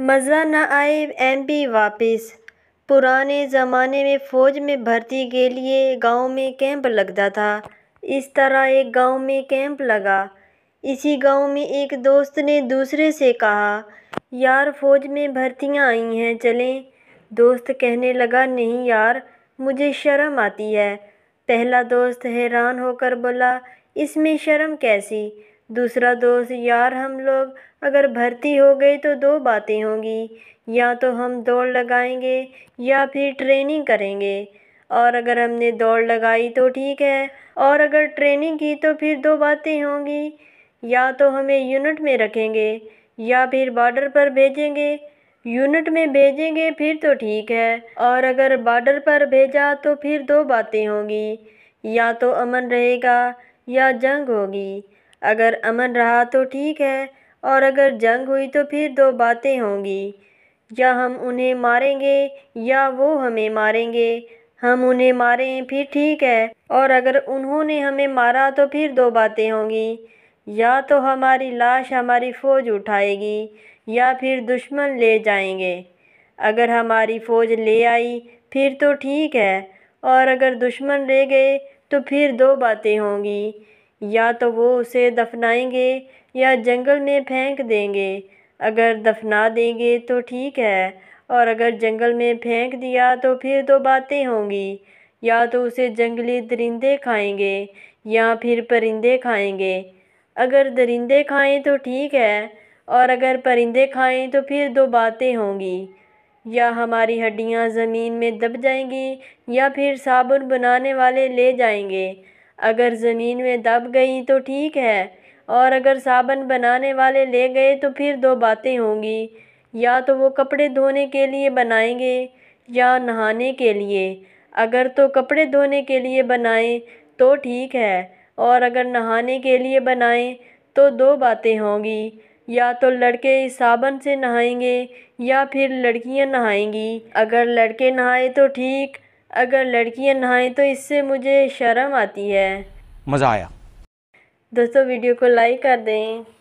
मज़ा न आए एम पी वापस पुराने ज़माने में फ़ौज में भर्ती के लिए गाँव में कैंप लगता था इस तरह एक गाँव में कैंप लगा इसी गाँव में एक दोस्त ने दूसरे से कहा यार फ़ौज में भर्तियाँ आई हैं चलें दोस्त कहने लगा नहीं यार मुझे शर्म आती है पहला दोस्त हैरान होकर बोला इसमें शर्म कैसी दूसरा दोस्त यार हम लोग अगर भर्ती हो गई तो दो बातें होंगी या तो हम दौड़ लगाएंगे या फिर ट्रेनिंग करेंगे और अगर हमने दौड़ लगाई तो ठीक है और अगर ट्रेनिंग की तो फिर दो बातें होंगी या तो हमें यूनिट में रखेंगे या फिर बॉर्डर पर भेजेंगे यूनिट में भेजेंगे फिर तो ठीक है और अगर बॉर्डर पर भेजा तो फिर दो बातें होंगी या तो अमन रहेगा या जंग होगी अगर अमन रहा तो ठीक है और अगर जंग हुई तो फिर दो बातें होंगी या हम उन्हें मारेंगे या वो हमें मारेंगे हम उन्हें मारें फिर ठीक है और अगर उन्होंने हमें मारा तो फिर दो बातें होंगी या तो हमारी लाश हमारी फ़ौज उठाएगी या फिर दुश्मन ले जाएंगे अगर हमारी फ़ौज ले आई फिर तो ठीक है और अगर दुश्मन ले गए तो फिर दो बातें होंगी या तो वो उसे दफनाएंगे या जंगल में फेंक देंगे अगर दफना देंगे तो ठीक है और अगर जंगल में फेंक दिया तो फिर दो तो बातें होंगी या तो उसे जंगली दरिंदे खाएंगे या फिर परिंदे खाएंगे अगर दरिंदे खाएं तो ठीक है और अगर परिंदे खाएं तो फिर दो बातें होंगी या हमारी हड्डियां ज़मीन में दब जाएंगी या फिर साबुन बनाने वाले ले जाएंगे अगर ज़मीन में दब गई तो ठीक है और अगर साबन बनाने वाले ले गए तो फिर दो बातें होंगी या तो वो कपड़े धोने के लिए बनाएंगे या नहाने के लिए अगर तो कपड़े धोने के लिए बनाएं तो ठीक है और अगर नहाने के लिए बनाएं तो दो बातें होंगी या तो लड़के इस साबन से नहाएंगे या फिर लड़कियां नहाएंगी अगर लड़के नहाए तो ठीक अगर लड़कियां नहाएं तो इससे मुझे शर्म आती है मज़ा आया दोस्तों वीडियो को लाइक कर दें